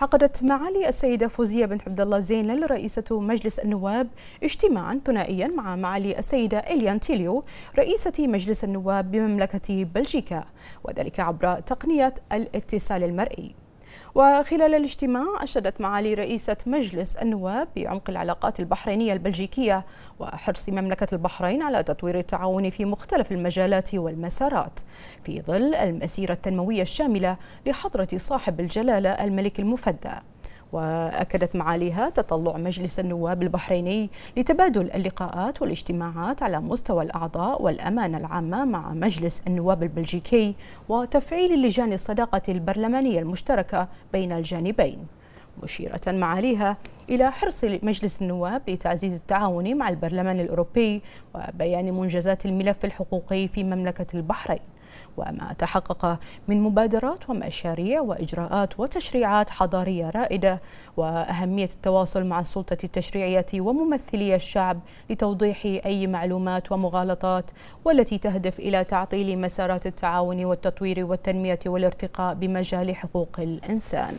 عقدت معالي السيدة فوزية بنت عبد الله زينل رئيسة مجلس النواب اجتماعا ثنائيا مع معالي السيدة إليان تيليو رئيسة مجلس النواب بمملكة بلجيكا وذلك عبر تقنية الاتصال المرئي وخلال الاجتماع أشادت معالي رئيسة مجلس النواب بعمق العلاقات البحرينية البلجيكية وحرص مملكة البحرين على تطوير التعاون في مختلف المجالات والمسارات في ظل المسيرة التنموية الشاملة لحضرة صاحب الجلالة الملك المفدى وأكدت معاليها تطلع مجلس النواب البحريني لتبادل اللقاءات والاجتماعات على مستوى الأعضاء والأمانة العامة مع مجلس النواب البلجيكي وتفعيل لجان الصداقة البرلمانية المشتركة بين الجانبين مشيرة معاليها إلى حرص مجلس النواب لتعزيز التعاون مع البرلمان الأوروبي وبيان منجزات الملف الحقوقي في مملكة البحرين وما تحقق من مبادرات ومشاريع وإجراءات وتشريعات حضارية رائدة وأهمية التواصل مع السلطة التشريعية وممثلي الشعب لتوضيح أي معلومات ومغالطات والتي تهدف إلى تعطيل مسارات التعاون والتطوير والتنمية والارتقاء بمجال حقوق الإنسان